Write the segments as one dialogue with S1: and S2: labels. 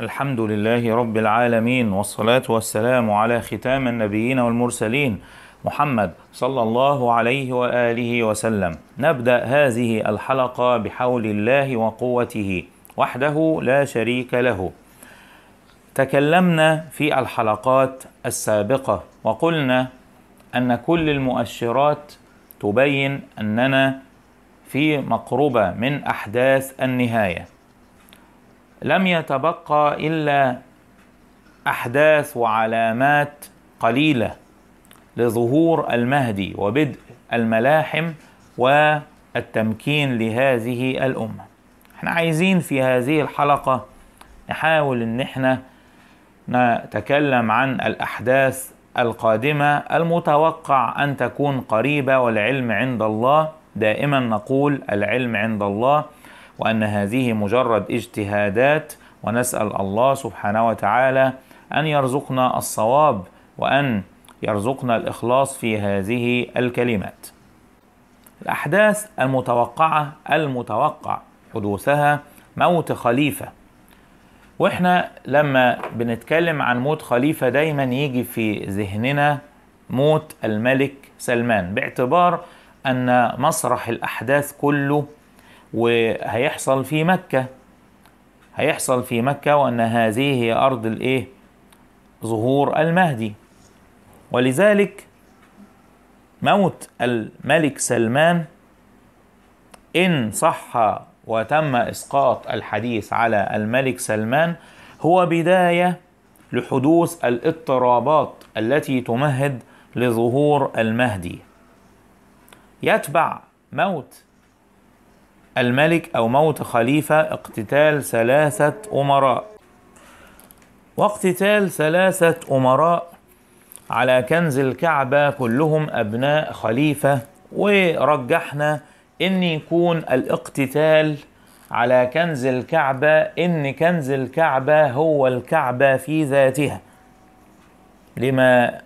S1: الحمد لله رب العالمين والصلاة والسلام على ختام النبيين والمرسلين محمد صلى الله عليه وآله وسلم نبدأ هذه الحلقة بحول الله وقوته وحده لا شريك له تكلمنا في الحلقات السابقة وقلنا أن كل المؤشرات تبين أننا في مقربة من أحداث النهاية لم يتبقى الا احداث وعلامات قليله لظهور المهدي وبدء الملاحم والتمكين لهذه الامه احنا عايزين في هذه الحلقه نحاول ان احنا نتكلم عن الاحداث القادمه المتوقع ان تكون قريبه والعلم عند الله دائما نقول العلم عند الله وأن هذه مجرد اجتهادات ونسأل الله سبحانه وتعالى أن يرزقنا الصواب وأن يرزقنا الإخلاص في هذه الكلمات. الأحداث المتوقعة المتوقع حدوثها موت خليفة واحنا لما بنتكلم عن موت خليفة دايما يجي في ذهننا موت الملك سلمان باعتبار أن مسرح الأحداث كله وهيحصل في مكة هيحصل في مكة وأن هذه هي أرض الإيه ظهور المهدي ولذلك موت الملك سلمان إن صح وتم إسقاط الحديث على الملك سلمان هو بداية لحدوث الاضطرابات التي تمهد لظهور المهدي يتبع موت الملك أو موت خليفة اقتتال ثلاثة أمراء واقتتال ثلاثة أمراء على كنز الكعبة كلهم أبناء خليفة ورجحنا إن يكون الاقتتال على كنز الكعبة إن كنز الكعبة هو الكعبة في ذاتها لما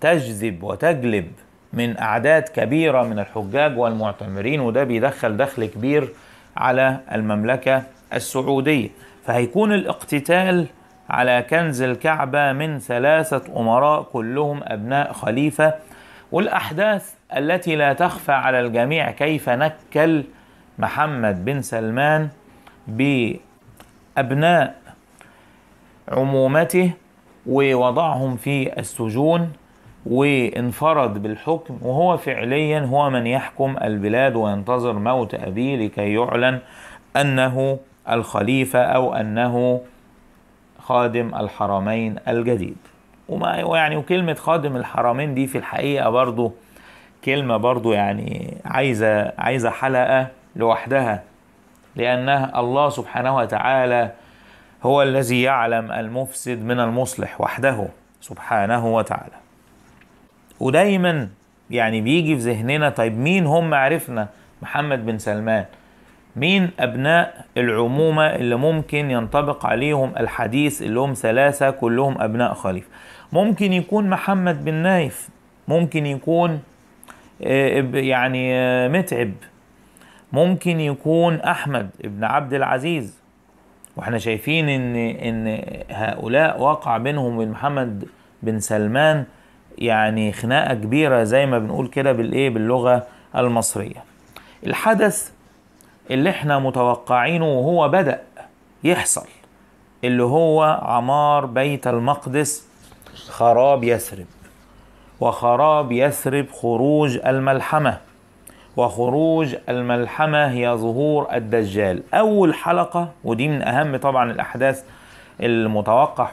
S1: تجذب وتجلب من أعداد كبيرة من الحجاج والمعتمرين وده بيدخل دخل كبير على المملكة السعودية فهيكون الاقتتال على كنز الكعبة من ثلاثة أمراء كلهم أبناء خليفة والأحداث التي لا تخفى على الجميع كيف نكل محمد بن سلمان بأبناء عمومته ووضعهم في السجون وانفرد بالحكم وهو فعليا هو من يحكم البلاد وينتظر موت أبيه لكي يعلن أنه الخليفة أو أنه خادم الحرمين الجديد وما يعني وكلمة خادم الحرمين دي في الحقيقة برضو كلمة برضو يعني عايزة عايزة حلقة لوحدها لأنها الله سبحانه وتعالى هو الذي يعلم المفسد من المصلح وحده سبحانه وتعالى ودايما يعني بيجي في ذهننا طيب مين هم عرفنا محمد بن سلمان مين أبناء العمومة اللي ممكن ينطبق عليهم الحديث اللي هم ثلاثة كلهم أبناء خليفة ممكن يكون محمد بن نايف ممكن يكون آه، يعني آه، متعب ممكن يكون أحمد بن عبد العزيز واحنا شايفين ان ان هؤلاء وقع بينهم وبين محمد بن سلمان يعني خناقه كبيره زي ما بنقول كده بالايه باللغه المصريه الحدث اللي احنا متوقعينه وهو بدا يحصل اللي هو عمار بيت المقدس خراب يثرب وخراب يثرب خروج الملحمه وخروج الملحمه هي ظهور الدجال اول حلقه ودي من اهم طبعا الاحداث المتوقع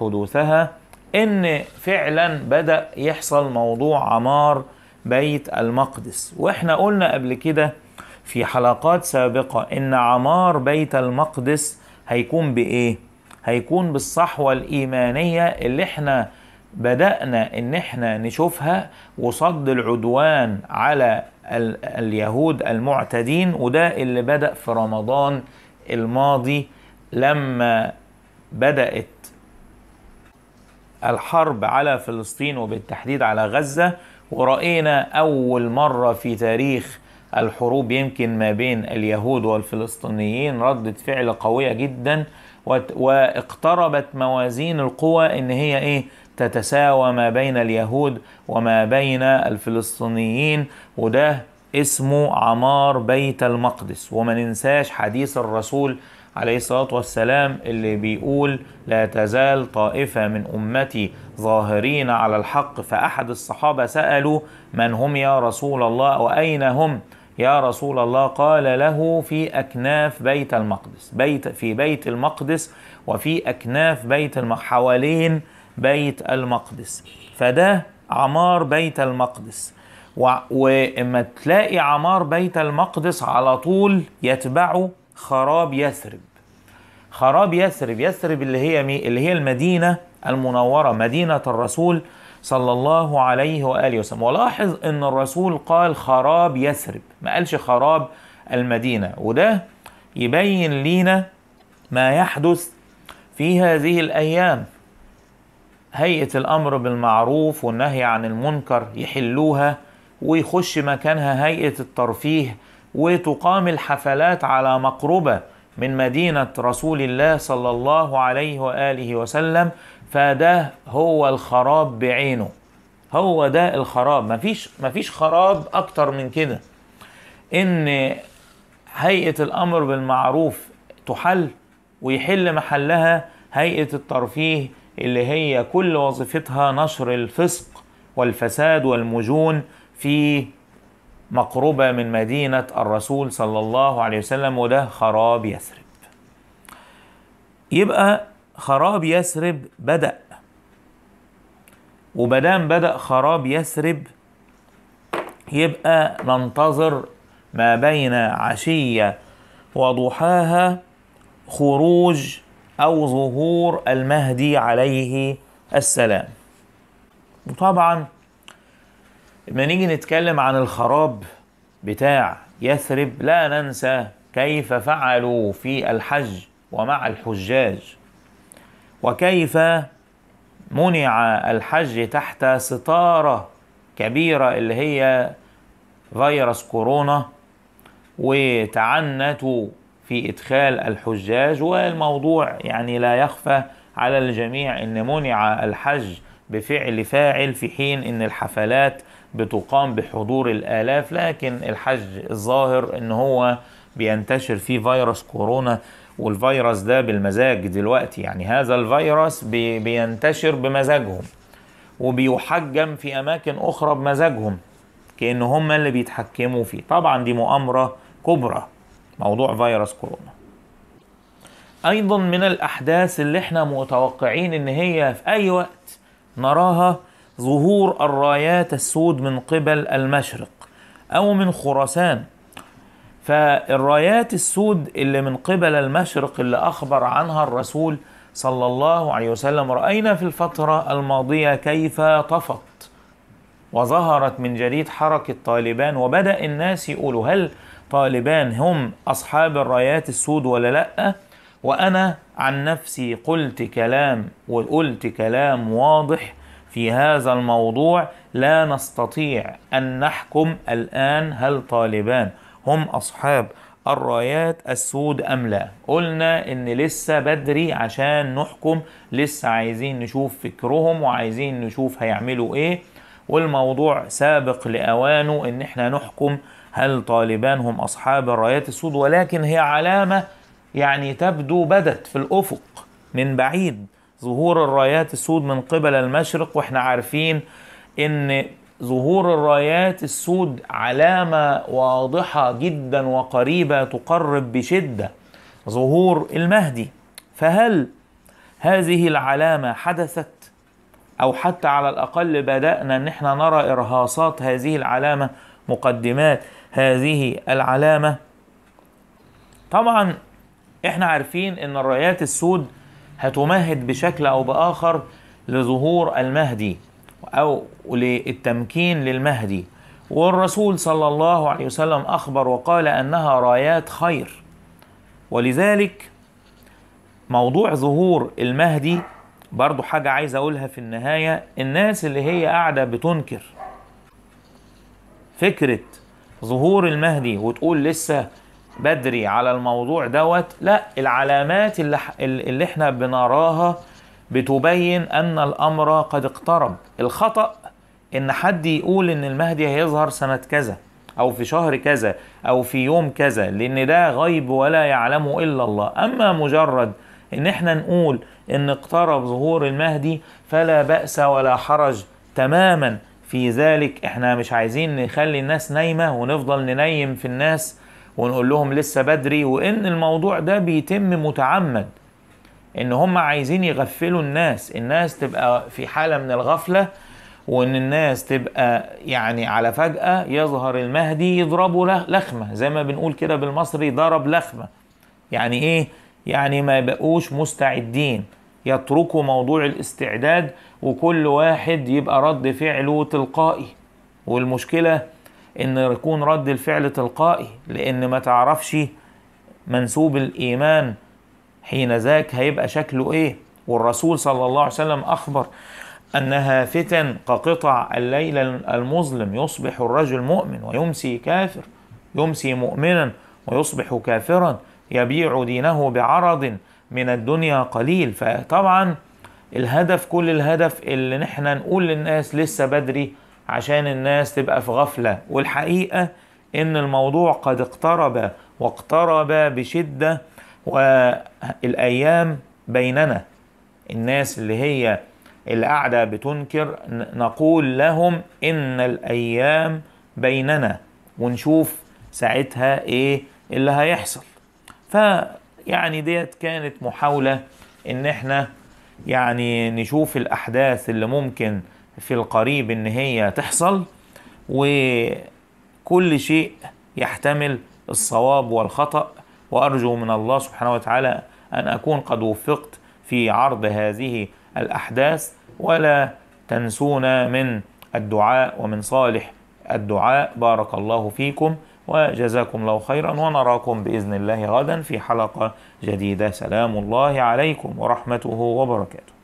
S1: حدوثها ان فعلا بدا يحصل موضوع عمار بيت المقدس واحنا قلنا قبل كده في حلقات سابقه ان عمار بيت المقدس هيكون بايه هيكون بالصحوه الايمانيه اللي احنا بدانا ان احنا نشوفها وصد العدوان على اليهود المعتدين وده اللي بدا في رمضان الماضي لما بدات الحرب على فلسطين وبالتحديد على غزة ورأينا أول مرة في تاريخ الحروب يمكن ما بين اليهود والفلسطينيين ردة فعل قوية جدا واقتربت موازين القوى ان هي ايه تتساوى ما بين اليهود وما بين الفلسطينيين وده اسمه عمار بيت المقدس وما ننساش حديث الرسول عليه الصلاة والسلام اللي بيقول لا تزال طائفة من أمتي ظاهرين على الحق فأحد الصحابة سألوا من هم يا رسول الله وأين هم يا رسول الله قال له في أكناف بيت المقدس بيت في بيت المقدس وفي أكناف بيت المقدس حوالين بيت المقدس فده عمار بيت المقدس وإما تلاقي عمار بيت المقدس على طول يتبعه خراب يثرب خراب يثرب يثرب اللي هي مي اللي هي المدينة المنورة مدينة الرسول صلى الله عليه وآله وسلم ولاحظ أن الرسول قال خراب يثرب ما قالش خراب المدينة وده يبين لينا ما يحدث في هذه الأيام هيئة الأمر بالمعروف والنهي عن المنكر يحلوها ويخش مكانها هيئة الترفيه وتقام الحفلات على مقربه من مدينة رسول الله صلى الله عليه وآله وسلم فده هو الخراب بعينه هو ده الخراب مفيش, مفيش خراب أكتر من كده إن هيئة الأمر بالمعروف تحل ويحل محلها هيئة الترفيه اللي هي كل وظيفتها نشر الفسق والفساد والمجون في مقربة من مدينة الرسول صلى الله عليه وسلم وده خراب يثرب يبقى خراب يثرب بدأ وبدام بدأ خراب يثرب يبقى ننتظر ما بين عشية وضحاها خروج أو ظهور المهدي عليه السلام وطبعا لما نيجي نتكلم عن الخراب بتاع يثرب لا ننسى كيف فعلوا في الحج ومع الحجاج وكيف منع الحج تحت ستاره كبيره اللي هي فيروس كورونا وتعنتوا في ادخال الحجاج والموضوع يعني لا يخفى على الجميع ان منع الحج بفعل فاعل في حين ان الحفلات بتقام بحضور الالاف لكن الحج الظاهر ان هو بينتشر فيه فيروس كورونا والفيروس ده بالمزاج دلوقتي يعني هذا الفيروس بينتشر بمزاجهم وبيحجم في اماكن اخرى بمزاجهم كان هم اللي بيتحكموا فيه طبعا دي مؤامره كبرى موضوع فيروس كورونا ايضا من الاحداث اللي احنا متوقعين ان هي في اي وقت نراها ظهور الرايات السود من قبل المشرق أو من خراسان فالرايات السود اللي من قبل المشرق اللي أخبر عنها الرسول صلى الله عليه وسلم رأينا في الفترة الماضية كيف طفت وظهرت من جديد حركة طالبان وبدأ الناس يقولوا هل طالبان هم أصحاب الرايات السود ولا لأ؟ وأنا عن نفسي قلت كلام وقلت كلام واضح في هذا الموضوع لا نستطيع أن نحكم الآن هل طالبان هم أصحاب الرايات السود أم لا قلنا إن لسه بدري عشان نحكم لسه عايزين نشوف فكرهم وعايزين نشوف هيعملوا إيه والموضوع سابق لأوانه إن إحنا نحكم هل طالبان هم أصحاب الرايات السود ولكن هي علامة يعني تبدو بدت في الأفق من بعيد ظهور الرايات السود من قبل المشرق واحنا عارفين ان ظهور الرايات السود علامة واضحة جدا وقريبة تقرب بشدة ظهور المهدي فهل هذه العلامة حدثت أو حتى على الأقل بدأنا أن احنا نرى إرهاصات هذه العلامة مقدمات هذه العلامة طبعا احنا عارفين ان الرايات السود هتمهد بشكل او باخر لظهور المهدي او للتمكين للمهدي والرسول صلى الله عليه وسلم اخبر وقال انها رايات خير ولذلك موضوع ظهور المهدي برضو حاجة عايز أقولها في النهاية الناس اللي هي قاعدة بتنكر فكرة ظهور المهدي وتقول لسه بدري على الموضوع دوت لا العلامات اللي, اللي احنا بنراها بتبين ان الامر قد اقترب الخطأ ان حد يقول ان المهدي هيظهر سنة كذا او في شهر كذا او في يوم كذا لان ده غيب ولا يعلمه الا الله اما مجرد ان احنا نقول ان اقترب ظهور المهدي فلا بأس ولا حرج تماما في ذلك احنا مش عايزين نخلي الناس نايمة ونفضل ننيم في الناس ونقول لهم لسه بدري وان الموضوع ده بيتم متعمد ان هم عايزين يغفلوا الناس الناس تبقى في حالة من الغفلة وان الناس تبقى يعني على فجأة يظهر المهدي يضربوا لخمة زي ما بنقول كده بالمصري ضرب لخمة يعني ايه يعني ما يبقوش مستعدين يتركوا موضوع الاستعداد وكل واحد يبقى رد فعله تلقائي والمشكله ان يكون رد الفعل تلقائي لان ما تعرفش منسوب الايمان حين ذاك هيبقى شكله ايه والرسول صلى الله عليه وسلم اخبر انها فتن كقطع الليل المظلم يصبح الرجل مؤمن ويمسي كافر يمسي مؤمنا ويصبح كافرا يبيع دينه بعرض من الدنيا قليل فطبعا الهدف كل الهدف اللي نحن نقول للناس لسه بدري عشان الناس تبقى في غفله والحقيقه ان الموضوع قد اقترب واقترب بشده والايام بيننا الناس اللي هي اللي قاعده بتنكر نقول لهم ان الايام بيننا ونشوف ساعتها ايه اللي هيحصل فيعني ديت كانت محاوله ان احنا يعني نشوف الاحداث اللي ممكن في القريب ان هي تحصل وكل شيء يحتمل الصواب والخطأ وارجو من الله سبحانه وتعالى ان اكون قد وفقت في عرض هذه الاحداث ولا تنسونا من الدعاء ومن صالح الدعاء بارك الله فيكم وجزاكم الله خيرا ونراكم باذن الله غدا في حلقه جديده سلام الله عليكم ورحمته وبركاته